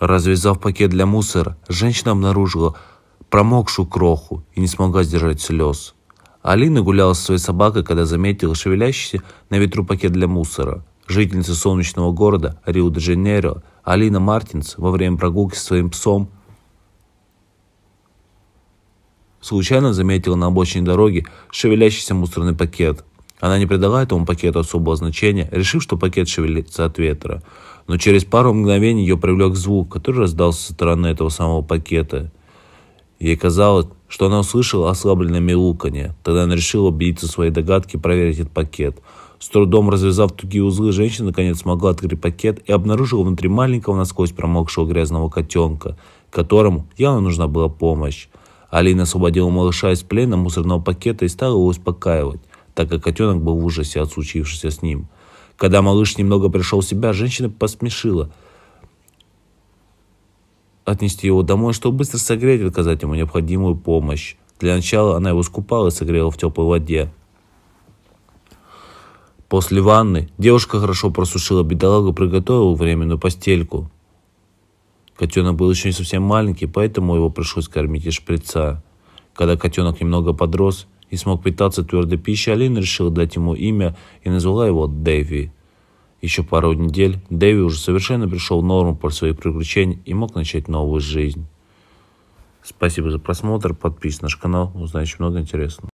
Развязав пакет для мусора, женщина обнаружила промокшую кроху и не смогла сдержать слез. Алина гуляла со своей собакой, когда заметила шевелящийся на ветру пакет для мусора. Жительница солнечного города Рио-де-Жанейро Алина Мартинс во время прогулки со своим псом случайно заметила на обочине дороги шевелящийся мусорный пакет. Она не придала этому пакету особого значения, решив, что пакет шевелится от ветра. Но через пару мгновений ее привлек звук, который раздался со стороны этого самого пакета. Ей казалось, что она услышала ослабленное мяуканье. Тогда она решила убедиться своей догадки проверить этот пакет. С трудом развязав тугие узлы, женщина наконец смогла открыть пакет и обнаружила внутри маленького насквозь промокшего грязного котенка, которому явно нужна была помощь. Алина освободила малыша из плена мусорного пакета и стала его успокаивать так как котенок был в ужасе от случившегося с ним. Когда малыш немного пришел в себя, женщина посмешила отнести его домой, чтобы быстро согреть и оказать ему необходимую помощь. Для начала она его скупала и согрела в теплой воде. После ванны девушка хорошо просушила бедолагу и приготовила временную постельку. Котенок был еще не совсем маленький, поэтому его пришлось кормить из шприца. Когда котенок немного подрос, и смог питаться твердой пищей, Алина решила дать ему имя и назвала его Дэви. Еще пару недель Дэви уже совершенно пришел в норму после своих приключений и мог начать новую жизнь. Спасибо за просмотр, подписывайтесь на наш канал, узнаете много интересного.